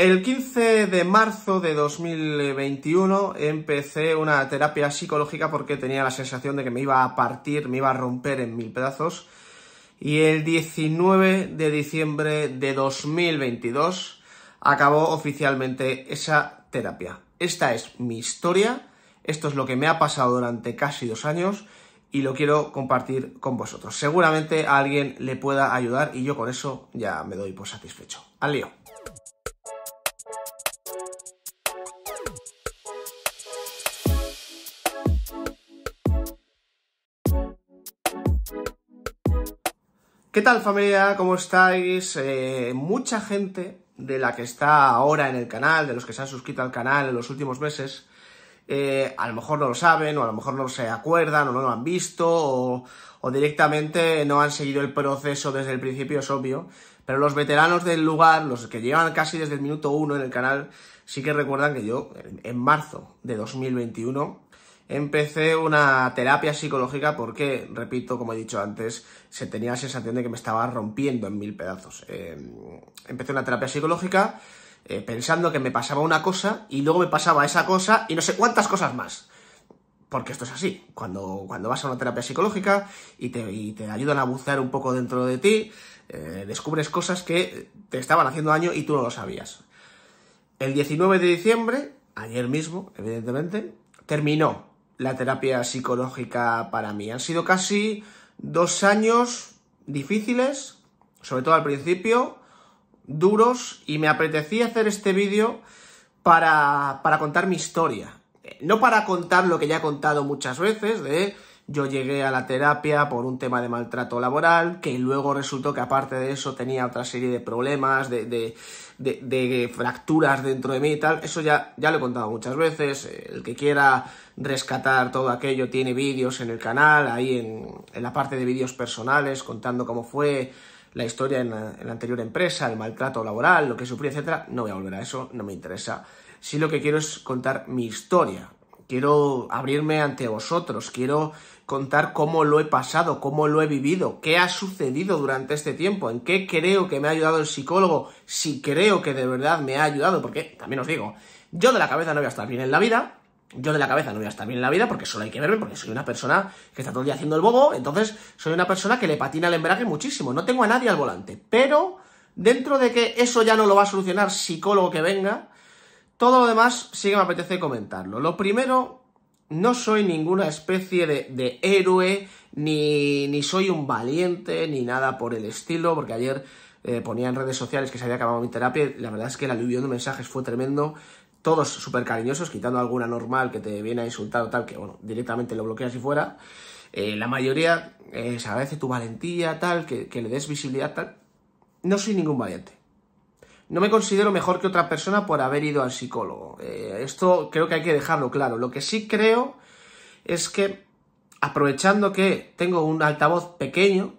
El 15 de marzo de 2021 empecé una terapia psicológica porque tenía la sensación de que me iba a partir, me iba a romper en mil pedazos. Y el 19 de diciembre de 2022 acabó oficialmente esa terapia. Esta es mi historia, esto es lo que me ha pasado durante casi dos años y lo quiero compartir con vosotros. Seguramente alguien le pueda ayudar y yo con eso ya me doy por satisfecho. Al lío. ¿Qué tal familia? ¿Cómo estáis? Eh, mucha gente de la que está ahora en el canal, de los que se han suscrito al canal en los últimos meses, eh, a lo mejor no lo saben, o a lo mejor no se acuerdan, o no lo han visto, o, o directamente no han seguido el proceso desde el principio, es obvio. Pero los veteranos del lugar, los que llevan casi desde el minuto uno en el canal, sí que recuerdan que yo, en marzo de 2021, empecé una terapia psicológica porque, repito, como he dicho antes, se tenía la sensación de que me estaba rompiendo en mil pedazos. Em, empecé una terapia psicológica eh, pensando que me pasaba una cosa y luego me pasaba esa cosa y no sé cuántas cosas más. Porque esto es así. Cuando, cuando vas a una terapia psicológica y te, ayudan a bucear un poco dentro de ti, eh, descubres cosas que te estaban haciendo daño y tú no lo sabías. El 19 de diciembre, ayer mismo, evidentemente, terminó la terapia psicológica para mí. Han sido casi dos años difíciles, sobre todo al principio, duros, y me apetecía hacer este vídeo para, para contar mi historia. Eh, no para contar lo que ya he contado muchas veces de yo llegué a la terapia por un tema de maltrato laboral, que luego resultó que aparte de eso tenía otra serie de problemas, de, de, fracturas dentro de mí y tal. Eso ya, ya lo he contado muchas veces. El que quiera rescatar todo aquello tiene vídeos en el canal, ahí en, en la parte de vídeos personales, contando cómo fue la historia en la, anterior empresa, el maltrato laboral, lo que sufrí, etc. No voy a volver a eso, no me interesa. Sí lo que quiero es contar mi historia, quiero abrirme ante vosotros, quiero contar cómo lo he pasado, cómo lo he vivido, qué ha sucedido durante este tiempo, en qué creo que me ha ayudado el psicólogo, si creo que de verdad me ha ayudado, porque también os digo, yo de la cabeza no voy a estar bien en la vida, yo de la cabeza no voy a estar bien en la vida porque solo hay que verme, porque soy una persona que está todo el día haciendo el bobo, entonces soy una persona que le patina el embrague muchísimo, no tengo a nadie al volante, pero dentro de que eso ya no lo va a solucionar psicólogo que venga, todo lo demás sí que me apetece comentarlo. Lo primero no soy ninguna especie de, héroe, ni, soy un valiente, ni nada por el estilo, porque ayer eh, ponía en redes sociales que se había acabado mi terapia, la verdad es que el aluvión de mensajes fue tremendo, todos súper cariñosos, quitando alguna normal que te viene a insultar o tal, que bueno, directamente lo bloqueas y fuera. Eh, la mayoría eh, se agradece tu valentía, tal, que le des visibilidad, tal. No soy ningún valiente. No me considero mejor que otra persona por haber ido al psicólogo. Eh, esto creo que hay que dejarlo claro. Lo que sí creo es que aprovechando que tengo un altavoz pequeño,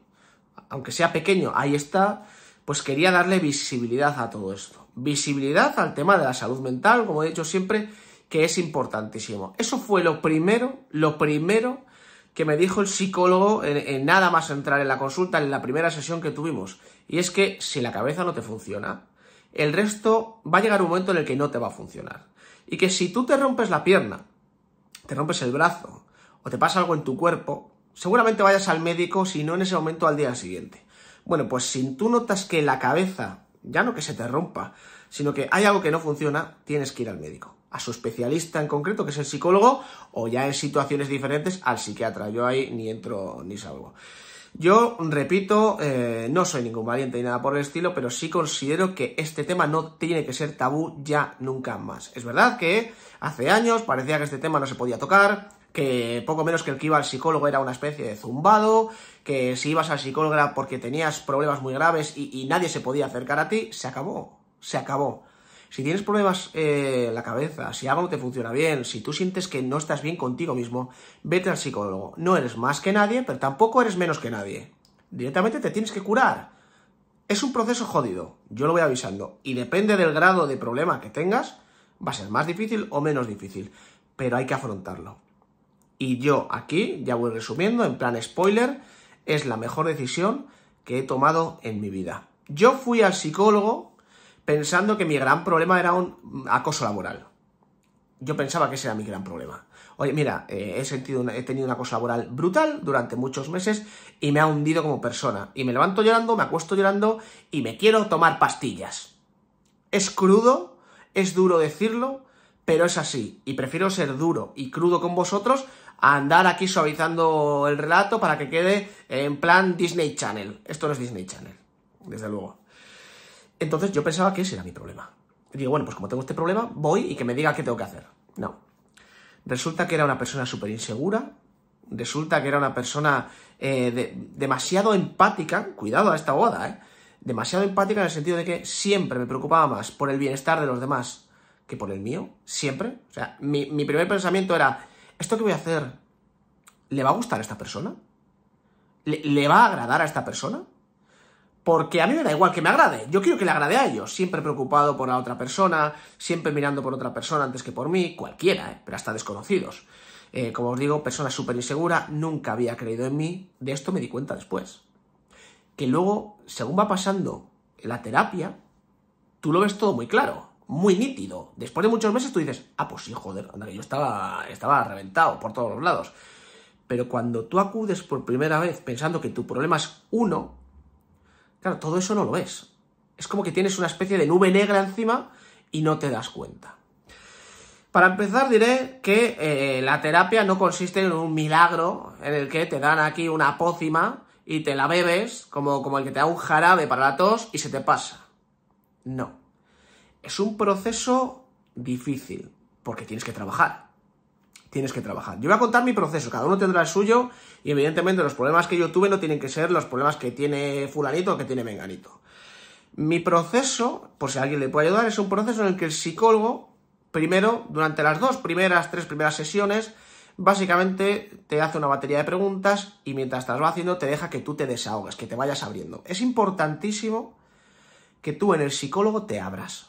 aunque sea pequeño, ahí está, pues quería darle visibilidad a todo esto. Visibilidad al tema de la salud mental, como he dicho siempre, que es importantísimo. Eso fue lo primero, lo primero que me dijo el psicólogo en nada más entrar en la consulta, en la primera sesión que tuvimos. Y es que si la cabeza no te funciona, el resto va a llegar un momento en el que no te va a funcionar. Y que si tú te rompes la pierna, te rompes el brazo o te pasa algo en tu cuerpo, seguramente vayas al médico, si no en ese momento, al día siguiente. Bueno, pues si tú notas que la cabeza, ya no que se te rompa, sino que hay algo que no funciona, tienes que ir al médico, a su especialista en concreto, que es el psicólogo, o ya en situaciones diferentes al psiquiatra. Yo ahí ni entro ni salgo. Yo, repito, eh, no soy ningún valiente ni nada por el estilo, pero sí considero que este tema no tiene que ser tabú ya nunca más. Es verdad que hace años parecía que este tema no se podía tocar, que poco menos que el que iba al psicólogo era una especie de zumbado, que si ibas al psicólogo era porque tenías problemas muy graves y nadie se podía acercar a ti, se acabó, se acabó. Si tienes problemas eh, en la cabeza, si algo no te funciona bien, si tú sientes que no estás bien contigo mismo, vete al psicólogo. No eres más que nadie, pero tampoco eres menos que nadie. Directamente te tienes que curar. Es un proceso jodido, yo lo voy avisando, y depende del grado de problema que tengas, va a ser más difícil o menos difícil, pero hay que afrontarlo. Y yo aquí, ya voy resumiendo, en plan spoiler, es la mejor decisión que he tomado en mi vida. Yo fui al psicólogo pensando que mi gran problema era un acoso laboral. Yo pensaba que ese era mi gran problema. Oye, mira, eh, he, sentido he tenido un acoso laboral brutal durante muchos meses y me ha hundido como persona. Y me levanto llorando, me acuesto llorando y me quiero tomar pastillas. Es crudo, es duro decirlo, pero es así. Y prefiero ser duro y crudo con vosotros a andar aquí suavizando el relato para que quede en plan Disney Channel. Esto no es Disney Channel, desde luego. Entonces yo pensaba que ese era mi problema. digo, bueno, pues como tengo este problema, voy y que me diga qué tengo que hacer. No. Resulta que era una persona súper insegura, resulta que era una persona eh, demasiado empática, cuidado a esta boda, ¿eh? demasiado empática en el sentido de que siempre me preocupaba más por el bienestar de los demás que por el mío, siempre. O sea, mi, primer pensamiento era, ¿esto que voy a hacer le va a gustar a esta persona? ¿Le, va a agradar a esta persona? Porque a mí me da igual que me agrade, yo quiero que le agrade a ellos, siempre preocupado por la otra persona, siempre mirando por otra persona antes que por mí, cualquiera, ¿eh? pero hasta desconocidos. Eh, como os digo, persona súper insegura, nunca había creído en mí, de esto me di cuenta después. Que luego, según va pasando la terapia, tú lo ves todo muy claro, muy nítido. Después de muchos meses tú dices, ah, pues sí, joder, anda que yo estaba, estaba reventado por todos los lados. Pero cuando tú acudes por primera vez pensando que tu problema es uno, Claro, todo eso no lo es. Es como que tienes una especie de nube negra encima y no te das cuenta. Para empezar diré que eh, la terapia no consiste en un milagro en el que te dan aquí una pócima y te la bebes como, como el que te da un jarabe para la tos y se te pasa. No. Es un proceso difícil porque tienes que trabajar tienes que trabajar. Yo voy a contar mi proceso, cada uno tendrá el suyo y evidentemente los problemas que yo tuve no tienen que ser los problemas que tiene fulanito o que tiene menganito. Mi proceso, por si alguien le puede ayudar, es un proceso en el que el psicólogo, primero, durante las dos primeras, tres primeras sesiones, básicamente te hace una batería de preguntas y mientras estás haciendo te deja que tú te desahogas, que te vayas abriendo. Es importantísimo que tú en el psicólogo te abras.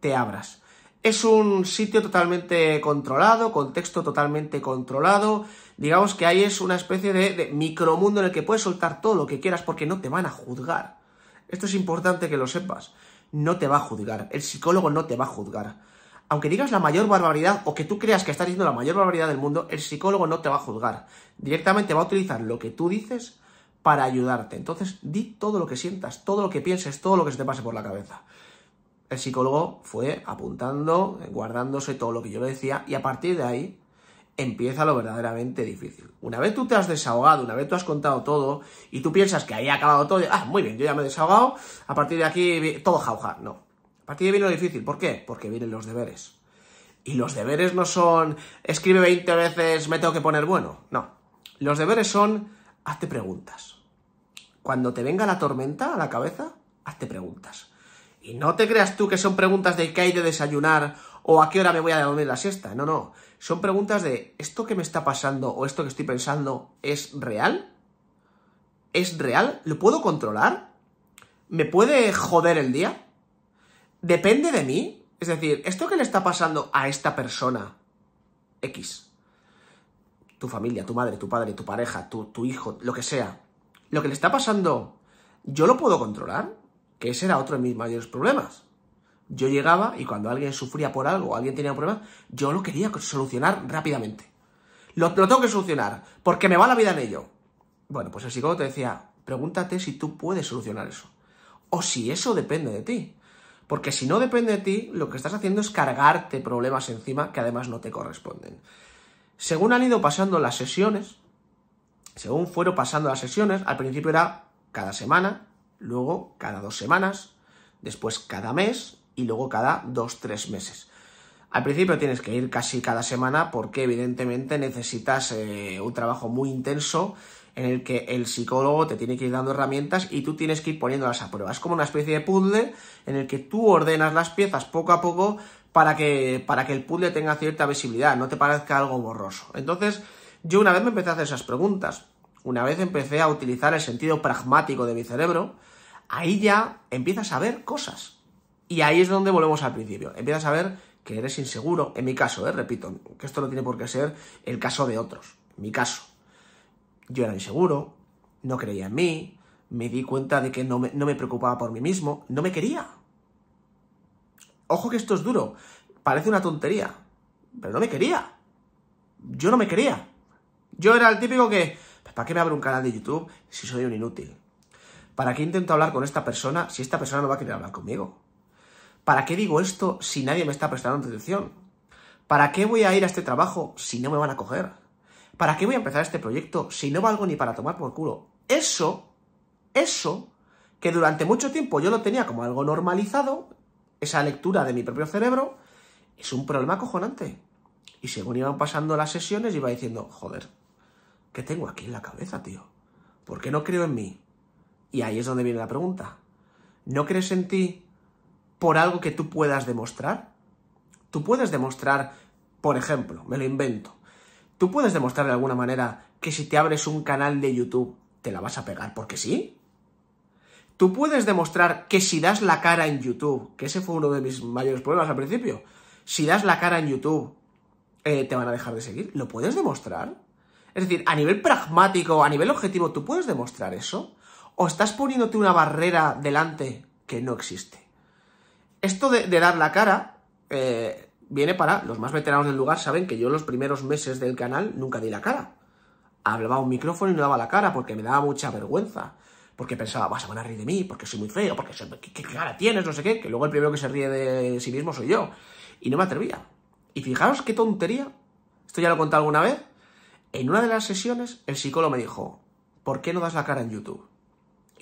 Te abras. Es un sitio totalmente controlado, contexto totalmente controlado. Digamos que ahí es una especie de, micromundo en el que puedes soltar todo lo que quieras porque no te van a juzgar. Esto es importante que lo sepas. No te va a juzgar. El psicólogo no te va a juzgar. Aunque digas la mayor barbaridad o que tú creas que estás diciendo la mayor barbaridad del mundo, el psicólogo no te va a juzgar. Directamente va a utilizar lo que tú dices para ayudarte. Entonces, di todo lo que sientas, todo lo que pienses, todo lo que se te pase por la cabeza el psicólogo fue apuntando, guardándose todo lo que yo le decía y a partir de ahí empieza lo verdaderamente difícil. Una vez tú te has desahogado, una vez tú has contado todo y tú piensas que ahí ha acabado todo, ah, muy bien, yo ya me he desahogado, a partir de aquí todo jauja, no. A partir de ahí viene lo difícil, ¿por qué? Porque vienen los deberes. Y los deberes no son escribe 20 veces, me tengo que poner bueno, no. Los deberes son hazte preguntas. Cuando te venga la tormenta a la cabeza, hazte preguntas. Y no te creas tú que son preguntas de qué hay de desayunar o a qué hora me voy a dormir la siesta. No, no. Son preguntas de esto que me está pasando o esto que estoy pensando es real. ¿Es real? ¿Lo puedo controlar? ¿Me puede joder el día? ¿Depende de mí? Es decir, ¿esto que le está pasando a esta persona X? Tu familia, tu madre, tu padre, tu pareja, tu, tu hijo, lo que sea. ¿Lo que le está pasando, yo lo puedo controlar? que ese era otro de mis mayores problemas. Yo llegaba y cuando alguien sufría por algo, ...o alguien tenía un problema, yo lo quería solucionar rápidamente. Lo, lo tengo que solucionar, porque me va la vida en ello. Bueno, pues el psicólogo te decía, pregúntate si tú puedes solucionar eso. O si eso depende de ti. Porque si no depende de ti, lo que estás haciendo es cargarte problemas encima que además no te corresponden. Según han ido pasando las sesiones, según fueron pasando las sesiones, al principio era cada semana, luego cada dos semanas, después cada mes y luego cada dos, tres meses. Al principio tienes que ir casi cada semana porque evidentemente necesitas eh, un trabajo muy intenso en el que el psicólogo te tiene que ir dando herramientas y tú tienes que ir poniéndolas a prueba. Es como una especie de puzzle en el que tú ordenas las piezas poco a poco para que, para que el puzzle tenga cierta visibilidad, no te parezca algo borroso. Entonces, yo una vez me empecé a hacer esas preguntas, una vez empecé a utilizar el sentido pragmático de mi cerebro, ahí ya empiezas a ver cosas. Y ahí es donde volvemos al principio. Empiezas a ver que eres inseguro, en mi caso, eh, repito, que esto no tiene por qué ser el caso de otros. mi caso, yo era inseguro, no creía en mí, me di cuenta de que no me, no me preocupaba por mí mismo, no me quería. Ojo que esto es duro, parece una tontería, pero no me quería. Yo no me quería. Yo era el típico que, pues, ¿para qué me abro un canal de YouTube si soy un inútil? ¿Para qué intento hablar con esta persona si esta persona no va a querer hablar conmigo? ¿Para qué digo esto si nadie me está prestando atención? ¿Para qué voy a ir a este trabajo si no me van a coger? ¿Para qué voy a empezar este proyecto si no valgo ni para tomar por culo? Eso, eso, que durante mucho tiempo yo lo tenía como algo normalizado, esa lectura de mi propio cerebro, es un problema cojonante. Y según iban pasando las sesiones, iba diciendo, joder, ¿qué tengo aquí en la cabeza, tío? ¿Por qué no creo en mí? Y ahí es donde viene la pregunta. ¿No crees en ti por algo que tú puedas demostrar? Tú puedes demostrar, por ejemplo, me lo invento, tú puedes demostrar de alguna manera que si te abres un canal de YouTube te la vas a pegar porque sí. Tú puedes demostrar que si das la cara en YouTube, que ese fue uno de mis mayores problemas al principio, si das la cara en YouTube eh, te van a dejar de seguir, ¿lo puedes demostrar? Es decir, a nivel pragmático, a nivel objetivo, ¿tú puedes demostrar eso? o estás poniéndote una barrera delante que no existe. Esto de, dar la cara eh, viene para los más veteranos del lugar, saben que yo los primeros meses del canal nunca di la cara. Hablaba un micrófono y no daba la cara porque me daba mucha vergüenza. Porque pensaba, vas a van a reír de mí, porque soy muy feo, porque ¿qué, ¿qué, cara tienes, no sé qué, que luego el primero que se ríe de sí mismo soy yo. Y no me atrevía. Y fijaros qué tontería. Esto ya lo he contado alguna vez. En una de las sesiones, el psicólogo me dijo, ¿por qué no das la cara en YouTube?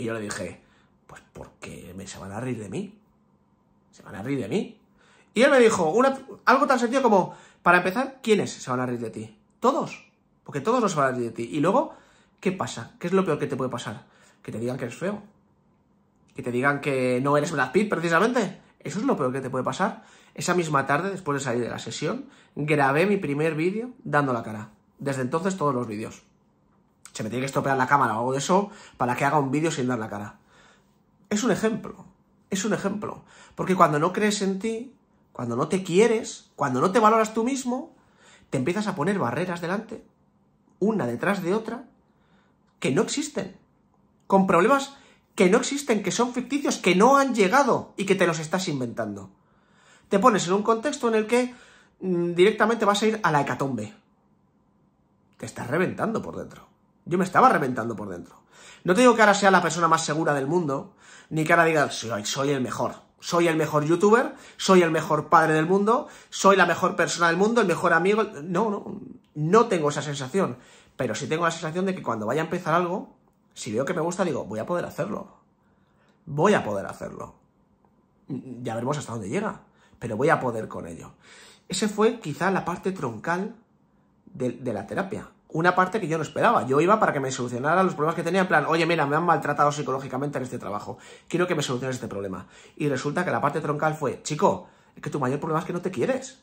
Y yo le dije, pues porque se van a reír de mí. Se van a reír de mí. Y él me dijo una, algo tan sencillo como, para empezar, ¿quiénes se van a reír de ti? Todos. Porque todos los van a reír de ti. Y luego, ¿qué pasa? ¿Qué es lo peor que te puede pasar? Que te digan que eres feo. Que te digan que no eres Brad Pitt, precisamente. Eso es lo peor que te puede pasar. Esa misma tarde, después de salir de la sesión, grabé mi primer vídeo dando la cara. Desde entonces todos los vídeos se me tiene que estropear la cámara o algo de eso para que haga un vídeo sin dar la cara. Es un ejemplo, es un ejemplo. Porque cuando no crees en ti, cuando no te quieres, cuando no te valoras tú mismo, te empiezas a poner barreras delante, una detrás de otra, que no existen. Con problemas que no existen, que son ficticios, que no han llegado y que te los estás inventando. Te pones en un contexto en el que mm, directamente vas a ir a la hecatombe. Te estás reventando por dentro. Yo me estaba reventando por dentro. No te digo que ahora sea la persona más segura del mundo, ni que ahora diga, soy, el mejor. Soy el mejor youtuber, soy el mejor padre del mundo, soy la mejor persona del mundo, el mejor amigo. No, no, no tengo esa sensación. Pero sí tengo la sensación de que cuando vaya a empezar algo, si veo que me gusta, digo, voy a poder hacerlo. Voy a poder hacerlo. Ya veremos hasta dónde llega, pero voy a poder con ello. Ese fue quizá la parte troncal de la terapia una parte que yo no esperaba. Yo iba para que me solucionara los problemas que tenía, en plan, oye, mira, me han maltratado psicológicamente en este trabajo, quiero que me soluciones este problema. Y resulta que la parte troncal fue, chico, es que tu mayor problema es que no te quieres.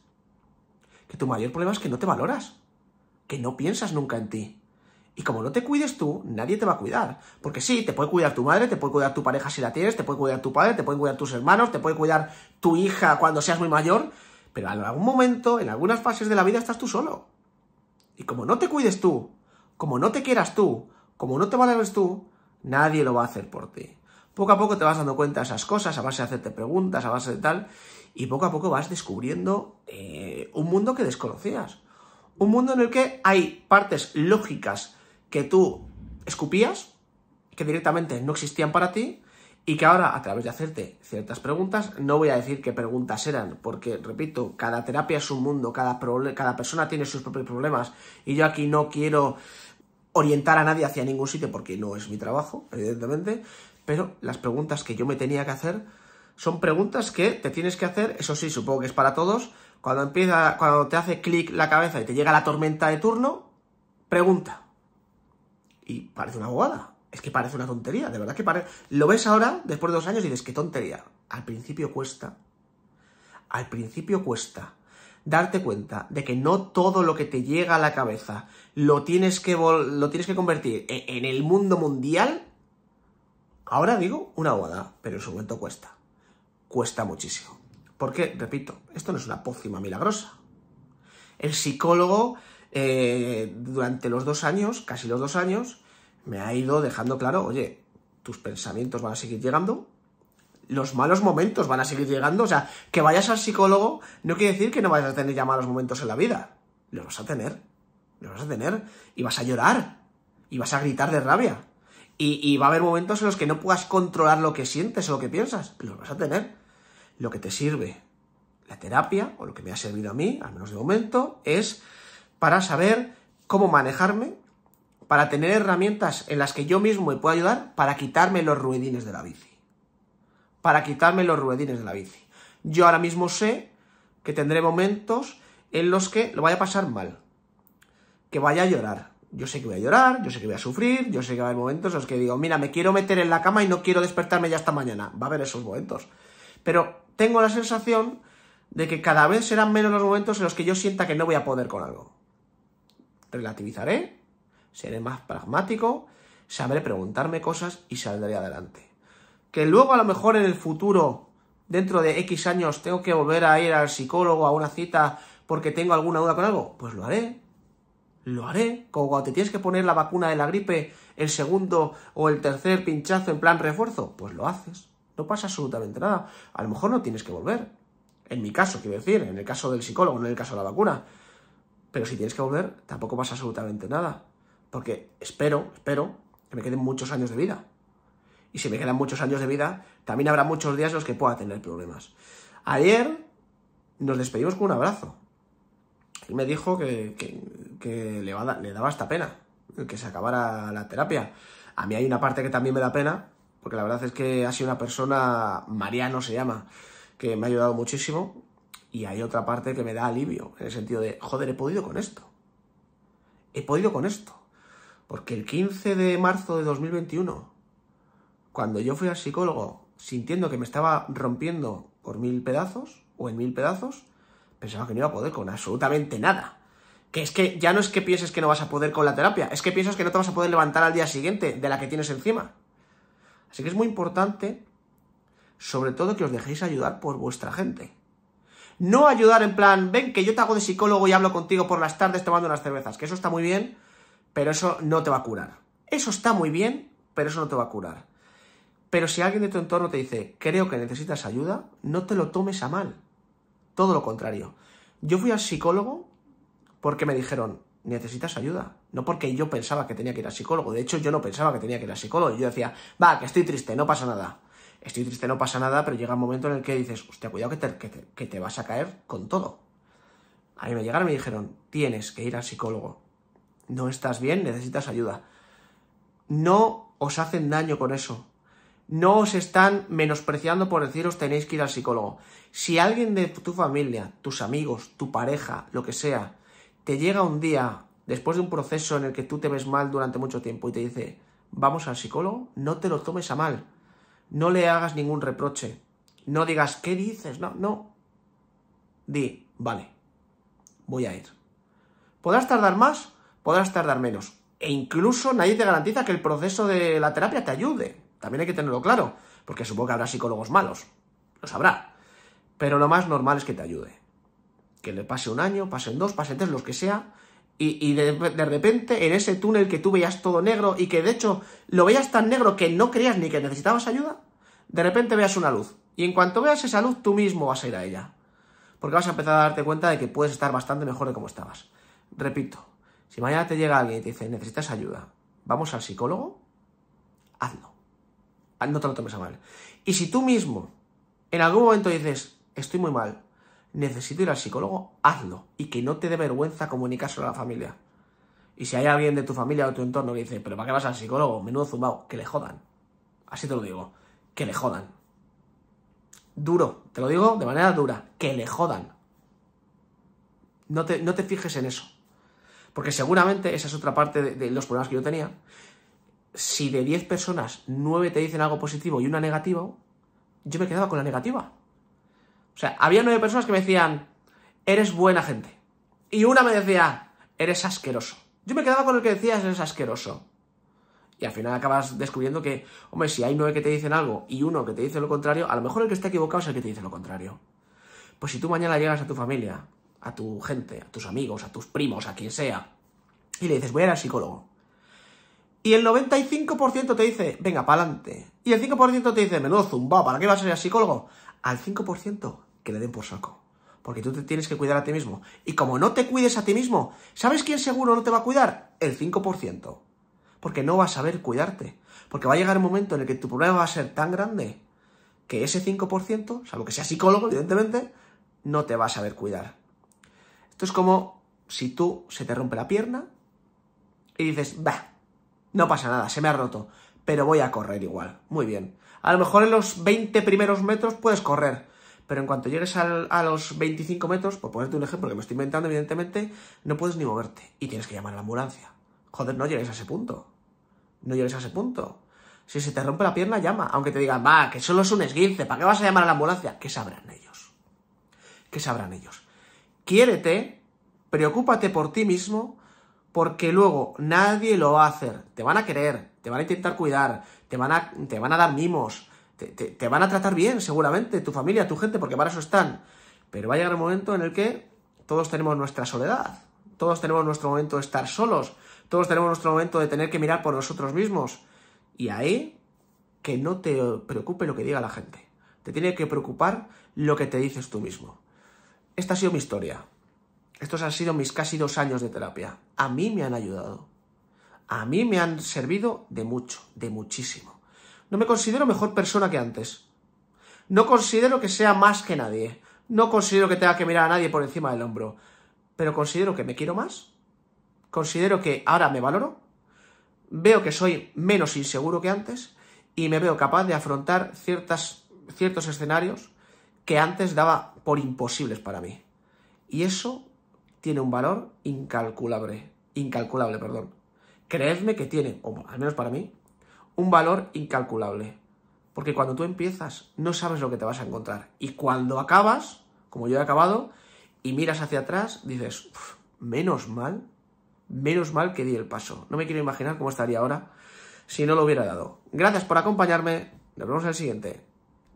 Que tu mayor problema es que no te valoras. Que no piensas nunca en ti. Y como no te cuides tú, nadie te va a cuidar. Porque sí, te puede cuidar tu madre, te puede cuidar tu pareja si la tienes, te puede cuidar tu padre, te pueden cuidar tus hermanos, te puede cuidar tu hija cuando seas muy mayor, pero en algún momento, en algunas fases de la vida, estás tú solo. Y como no te cuides tú, como no te quieras tú, como no te valores tú, nadie lo va a hacer por ti. Poco a poco te vas dando cuenta de esas cosas, a base de hacerte preguntas, a base de tal, y poco a poco vas descubriendo eh, un mundo que desconocías. Un mundo en el que hay partes lógicas que tú escupías, que directamente no existían para ti, y que ahora, a través de hacerte ciertas preguntas, no voy a decir qué preguntas eran, porque, repito, cada terapia es un mundo, cada, persona tiene sus propios problemas, y yo aquí no quiero orientar a nadie hacia ningún sitio, porque no es mi trabajo, evidentemente, pero las preguntas que yo me tenía que hacer son preguntas que te tienes que hacer, eso sí, supongo que es para todos, cuando, empieza, cuando te hace clic la cabeza y te llega la tormenta de turno, pregunta. Y parece una abogada es que parece una tontería, de verdad que parece... Lo ves ahora, después de dos años, y dices, qué tontería. Al principio cuesta. Al principio cuesta darte cuenta de que no todo lo que te llega a la cabeza lo tienes que, lo tienes que convertir e-, en, el mundo mundial, ahora digo una boda, pero en su momento cuesta. Cuesta muchísimo. Porque, repito, esto no es una pócima milagrosa. El psicólogo, eh, durante los dos años, casi los dos años, me ha ido dejando claro, oye, tus pensamientos van a seguir llegando, los malos momentos van a seguir llegando, o sea, que vayas al psicólogo no quiere decir que no vayas a tener ya malos momentos en la vida, los vas a tener, los vas a tener, y vas a llorar, y vas a gritar de rabia, y, va a haber momentos en los que no puedas controlar lo que sientes o lo que piensas, los vas a tener. Lo que te sirve la terapia, o lo que me ha servido a mí, al menos de momento, es para saber cómo manejarme para tener herramientas en las que yo mismo me pueda ayudar para quitarme los ruedines de la bici. Para quitarme los ruedines de la bici. Yo ahora mismo sé que tendré momentos en los que lo vaya a pasar mal, que vaya a llorar. Yo sé que voy a llorar, yo sé que voy a sufrir, yo sé que va a haber momentos en los que digo, mira, me quiero meter en la cama y no quiero despertarme ya hasta mañana. Va a haber esos momentos. Pero tengo la sensación de que cada vez serán menos los momentos en los que yo sienta que no voy a poder con algo. Relativizaré, seré más pragmático, sabré preguntarme cosas y saldré adelante. Que luego a lo mejor en el futuro, dentro de X años, tengo que volver a ir al psicólogo a una cita porque tengo alguna duda con algo, pues lo haré. Lo haré, como cuando te tienes que poner la vacuna de la gripe, el segundo o el tercer pinchazo en plan refuerzo, pues lo haces. No pasa absolutamente nada. A lo mejor no tienes que volver. En mi caso, quiero decir, en el caso del psicólogo, no en el caso de la vacuna. Pero si tienes que volver, tampoco pasa absolutamente nada porque espero, espero que me queden muchos años de vida. Y si me quedan muchos años de vida, también habrá muchos días en los que pueda tener problemas. Ayer nos despedimos con un abrazo. Él me dijo que, le, le daba esta pena que se acabara la terapia. A mí hay una parte que también me da pena, porque la verdad es que ha sido una persona, Mariano se llama, que me ha ayudado muchísimo. Y hay otra parte que me da alivio, en el sentido de, joder, he podido con esto. He podido con esto. Porque el 15 de marzo de 2021, cuando yo fui al psicólogo sintiendo que me estaba rompiendo por mil pedazos o en mil pedazos, pensaba que no iba a poder con absolutamente nada. Que es que ya no es que pienses que no vas a poder con la terapia, es que piensas que no te vas a poder levantar al día siguiente de la que tienes encima. Así que es muy importante, sobre todo, que os dejéis ayudar por vuestra gente. No ayudar en plan, ven que yo te hago de psicólogo y hablo contigo por las tardes tomando unas cervezas, que eso está muy bien, pero eso no te va a curar. Eso está muy bien, pero eso no te va a curar. Pero si alguien de tu entorno te dice, creo que necesitas ayuda, no te lo tomes a mal. Todo lo contrario. Yo fui al psicólogo porque me dijeron, necesitas ayuda. No porque yo pensaba que tenía que ir al psicólogo. De hecho, yo no pensaba que tenía que ir al psicólogo. Yo decía, va, que estoy triste, no pasa nada. Estoy triste, no pasa nada, pero llega un momento en el que dices, hostia, cuidado que te, que que te vas a caer con todo. A mí me llegaron y me dijeron, tienes que ir al psicólogo no estás bien, necesitas ayuda. No os hacen daño con eso. No os están menospreciando por deciros tenéis que ir al psicólogo. Si alguien de tu familia, tus amigos, tu pareja, lo que sea, te llega un día después de un proceso en el que tú te ves mal durante mucho tiempo y te dice, vamos al psicólogo, no te lo tomes a mal. No le hagas ningún reproche. No digas, ¿qué dices? No, no. Di, vale, voy a ir. ¿Podrás tardar más? podrás tardar menos. E incluso nadie te garantiza que el proceso de la terapia te ayude. También hay que tenerlo claro, porque supongo que habrá psicólogos malos. Lo sabrá. Pero lo más normal es que te ayude. Que le pase un año, pasen dos, pasen tres, los que sea. Y, de, de, repente, en ese túnel que tú veías todo negro y que de hecho lo veías tan negro que no creías ni que necesitabas ayuda, de repente veas una luz. Y en cuanto veas esa luz, tú mismo vas a ir a ella. Porque vas a empezar a darte cuenta de que puedes estar bastante mejor de como estabas. Repito, si mañana te llega alguien y te dice, necesitas ayuda, vamos al psicólogo, hazlo. Ah, no te lo tomes a mal. Y si tú mismo en algún momento dices, estoy muy mal, necesito ir al psicólogo, hazlo. Y que no te dé vergüenza comunicárselo a la familia. Y si hay alguien de tu familia o de tu entorno que dice, pero ¿para qué vas al psicólogo? Menudo zumbado que le jodan. Así te lo digo, que le jodan. Duro, te lo digo de manera dura, que le jodan. No te, no te fijes en eso. Porque seguramente esa es otra parte de, los problemas que yo tenía. Si de 10 personas, 9 te dicen algo positivo y una negativa, yo me quedaba con la negativa. O sea, había 9 personas que me decían, eres buena gente. Y una me decía, eres asqueroso. Yo me quedaba con el que decías, eres asqueroso. Y al final acabas descubriendo que, hombre, si hay nueve que te dicen algo y uno que te dice lo contrario, a lo mejor el que está equivocado es el que te dice lo contrario. Pues si tú mañana llegas a tu familia a tu gente, a tus amigos, a tus primos, a quien sea, y le dices, voy a ir al psicólogo. Y el 95% te dice, venga, pa'lante. Y el 5% te dice, menudo zumba ¿para qué vas a ir al psicólogo? Al 5% que le den por saco. Porque tú te tienes que cuidar a ti mismo. Y como no te cuides a ti mismo, ¿sabes quién seguro no te va a cuidar? El 5%. Porque no va a saber cuidarte. Porque va a llegar el momento en el que tu problema va a ser tan grande que ese 5%, salvo que sea psicólogo, evidentemente, no te va a saber cuidar. Esto es como si tú se te rompe la pierna y dices, bah, no pasa nada, se me ha roto, pero voy a correr igual. Muy bien. A lo mejor en los 20 primeros metros puedes correr, pero en cuanto llegues a los 25 metros, pues por ponerte un ejemplo que me estoy inventando, evidentemente, no puedes ni moverte y tienes que llamar a la ambulancia. Joder, no llegues a ese punto. No llegues a ese punto. Si se te rompe la pierna, llama. Aunque te digan, va, que solo es un esguince, ¿para qué vas a llamar a la ambulancia? ¿Qué sabrán ellos? ¿Qué sabrán ellos? quiérete, preocúpate por ti mismo, porque luego nadie lo va a hacer. Te van a querer, te van a intentar cuidar, te van a, dar mimos, te, te van a tratar bien, seguramente, tu familia, tu gente, porque para eso están. Pero va a llegar un momento en el que todos tenemos nuestra soledad, todos tenemos nuestro momento de estar solos, todos tenemos nuestro momento de tener que mirar por nosotros mismos. Y ahí, que no te preocupe lo que diga la gente. Te tiene que preocupar lo que te dices tú mismo. Esta ha sido mi historia. Estos han sido mis casi dos años de terapia. A mí me han ayudado. A mí me han servido de mucho, de muchísimo. No me considero mejor persona que antes. No considero que sea más que nadie. No considero que tenga que mirar a nadie por encima del hombro. Pero considero que me quiero más. Considero que ahora me valoro. Veo que soy menos inseguro que antes. Y me veo capaz de afrontar ciertas, ciertos escenarios que antes daba por imposibles para mí. Y eso tiene un valor incalculable, incalculable, perdón. Creedme que tiene, o al menos para mí, un valor incalculable. Porque cuando tú empiezas, no sabes lo que te vas a encontrar. Y cuando acabas, como yo he acabado, y miras hacia atrás, dices, menos mal, menos mal que di el paso. No me quiero imaginar cómo estaría ahora si no lo hubiera dado. Gracias por acompañarme. Nos vemos en el siguiente.